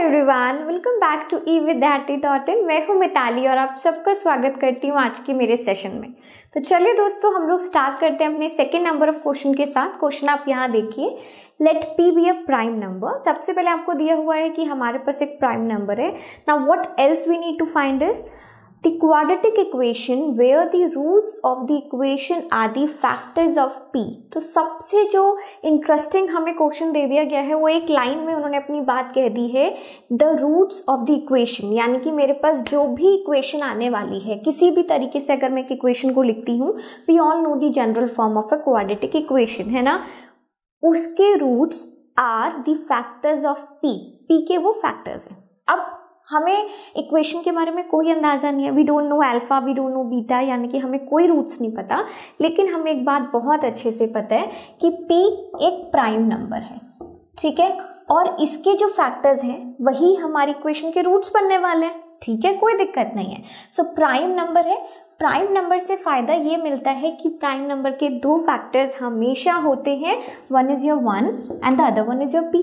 everyone welcome back to E Vidyarthi dot इन मैं हूँ मिताली और आप सबका स्वागत करती हूँ आज के मेरे सेशन में तो चलिए दोस्तों हम लोग स्टार्ट करते हैं अपने सेकेंड नंबर ऑफ क्वेश्चन के साथ क्वेश्चन आप यहाँ देखिए let P be a prime number सबसे पहले आपको दिया हुआ है कि हमारे पास एक प्राइम नंबर है ना what else we need to find is the quadratic equation where the roots of the equation are the factors of p तो सबसे जो इंटरेस्टिंग हमें क्वेश्चन दे दिया गया है वो एक लाइन में उन्होंने अपनी बात कह दी है the roots of the equation यानी कि मेरे पास जो भी इक्वेशन आने वाली है किसी भी तरीके से अगर मैं एक इक्वेशन को लिखती हूँ we all know the general form of a quadratic equation है ना उसके roots are the factors of P P के वो फैक्टर्स हैं हमें इक्वेशन के बारे में कोई अंदाज़ा नहीं है we don't know alpha we don't know beta यानी कि हमें कोई रूट्स नहीं पता लेकिन हमें एक बात बहुत अच्छे से पता है कि पी एक प्राइम नंबर है ठीक है और इसके जो फैक्टर्स हैं वही हमारी इक्वेशन के रूट्स बनने वाले हैं ठीक है कोई दिक्कत नहीं है सो प्राइम नंबर है प्राइम नंबर से फ़ायदा ये मिलता है कि प्राइम नंबर के दो फैक्टर्स हमेशा होते हैं one is your one and the other one is your P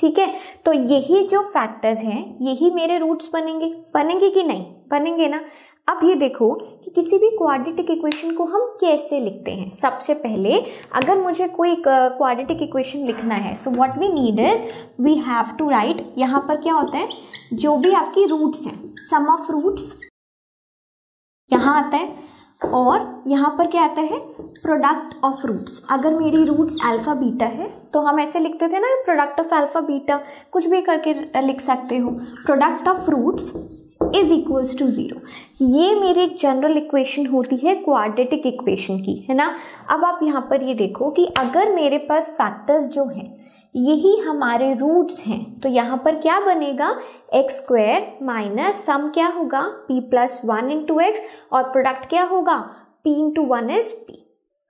ठीक है तो यही जो फैक्टर्स हैं यही मेरे रूट्स बनेंगे बनेंगे कि नहीं बनेंगे ना अब ये देखो कि किसी भी क्वाड्रेटिक इक्वेशन को हम कैसे लिखते हैं सबसे पहले अगर मुझे कोई क्वाड्रेटिक इक्वेशन लिखना है so what we need is we have to write यहाँ पर क्या होता है जो भी आपकी रूट्स हैं सम ऑफ रूट्स यहाँ आता है और यहाँ पर क्या आता है प्रोडक्ट ऑफ रूट्स अगर मेरी रूट्स अल्फ़ा बीटा है तो हम ऐसे लिखते थे ना प्रोडक्ट ऑफ अल्फ़ा बीटा कुछ भी करके लिख सकते हो product of roots is equals to zero ये मेरी एक जनरल इक्वेशन होती है क्वाड्रेटिक इक्वेशन की है ना अब आप यहाँ पर ये देखो कि अगर मेरे पास फैक्टर्स जो हैं यही हमारे रूट्स हैं तो यहाँ पर क्या बनेगा एक्स स्क्वायर माइनस सम क्या होगा P plus one into X और प्रोडक्ट क्या होगा P into one is P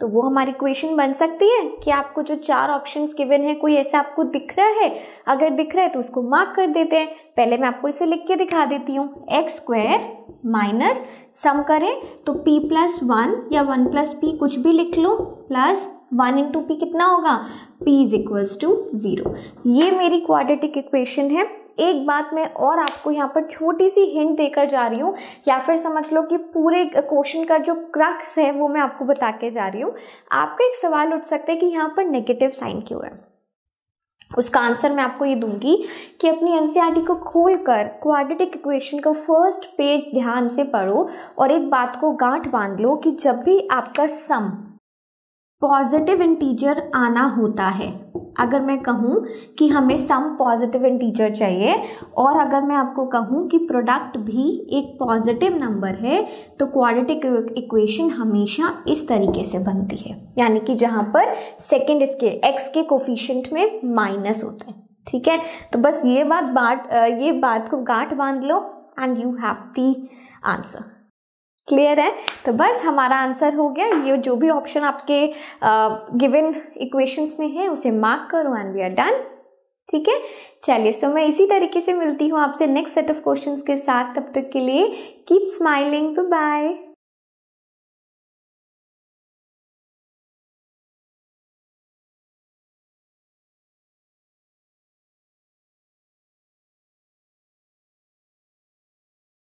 तो वो हमारी क्वेश्चन बन सकती है कि आपको जो चार ऑप्शन गिवन है कोई ऐसा आपको दिख रहा है अगर दिख रहा है तो उसको मार्क कर देते हैं पहले मैं आपको इसे लिख के दिखा देती हूँ एक्स स्क्वायर माइनस सम करें तो p प्लस वन या वन प्लस पी कुछ भी लिख लो प्लस वन इंटू पी कितना होगा p is equals to zero ये मेरी क्वाड्रेटिक इक्वेशन है एक बात मैं और आपको यहाँ पर छोटी सी हिंट देकर जा रही हूँ या फिर समझ लो कि पूरे क्वेश्चन का जो क्रक्स है वो मैं आपको बता के जा रही हूँ आपका एक सवाल उठ सकता है कि यहाँ पर नेगेटिव साइन क्यों है उसका आंसर मैं आपको ये दूंगी कि अपनी एन e को खोल कर क्वाड्रेटिक इक्वेशन का फर्स्ट पेज ध्यान से पढ़ो और एक बात को गांठ बांध लो कि जब भी आपका सम पॉजिटिव इंटीजर आना होता है अगर मैं कहूँ कि हमें सम पॉजिटिव टीचर चाहिए और अगर मैं आपको कहूँ कि प्रोडक्ट भी एक पॉजिटिव नंबर है तो क्वाड्रेटिक इक्वेशन हमेशा इस तरीके से बनती है यानी कि जहाँ पर सेकेंड इसके एक्स के कोफिशेंट में माइनस होता है ठीक है तो बस ये बात बाट ये बात को गांठ बांध लो and you have the answer clear है तो बस हमारा आंसर हो गया ये जो भी ऑप्शन आपके गिवन इक्वेशंस में है उसे मार्क करो एंड वी आर डन ठीक है चलिए सो मैं इसी तरीके से मिलती हूँ आपसे नेक्स्ट सेट ऑफ क्वेश्चंस के साथ तब तक के लिए कीप स्माइलिंग बाय